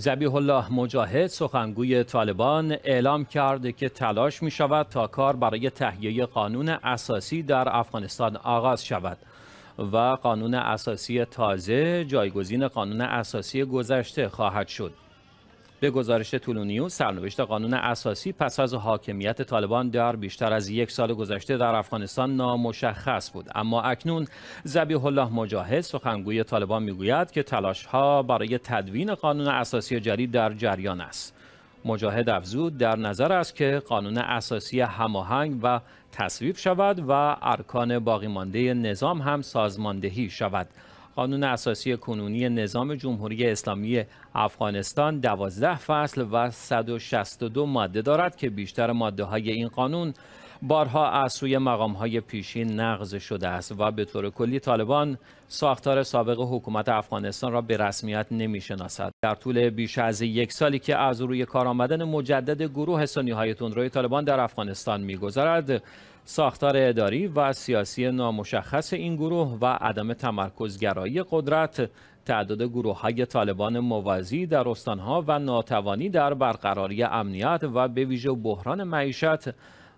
زبیح الله مجاهد سخنگوی طالبان اعلام کرد که تلاش می شود تا کار برای تهیه قانون اساسی در افغانستان آغاز شود و قانون اساسی تازه جایگزین قانون اساسی گذشته خواهد شد. به گزارش تولونیو سرنوشت قانون اساسی پس از حاکمیت طالبان در بیشتر از یک سال گذشته در افغانستان نامشخص بود اما اکنون زبیح الله مجاهد سخنگوی طالبان میگوید که تلاش ها برای تدوین قانون اساسی جدید در جریان است مجاهد افزود در نظر است که قانون اساسی هماهنگ و تصویب شود و ارکان باقی مانده نظام هم سازماندهی شود قانون اساسی کنونی نظام جمهوری اسلامی افغانستان دوازده فصل و 162 ماده دارد که بیشتر ماده های این قانون بارها از سوی مقام های پیشین نقض شده است و به طور کلی طالبان ساختار سابق حکومت افغانستان را به رسمیت نمی شناسد. در طول بیش از یک سالی که از روی کار آمدن مجدد گروه سنی های تندروی طالبان در افغانستان می گذارد ساختار اداری و سیاسی نامشخص این گروه و عدم تمرکزگرایی قدرت تعداد گروه های طالبان موازی در استانها و ناتوانی در برقراری امنیت و به ویژه بحران معیشت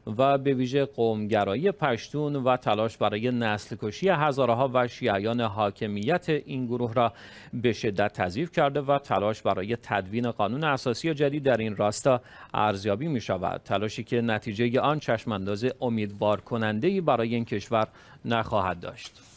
و به ویژه قومگرایی پشتون و تلاش برای نسل کشی هزارها و شیعیان حاکمیت این گروه را به شدت تضیف کرده و تلاش برای تدوین قانون اساسی جدید در این راستا ارزیابی می شود تلاشی که نتیجه آن چشمانداز امیدوار کننده برای این کشور نخواهد داشت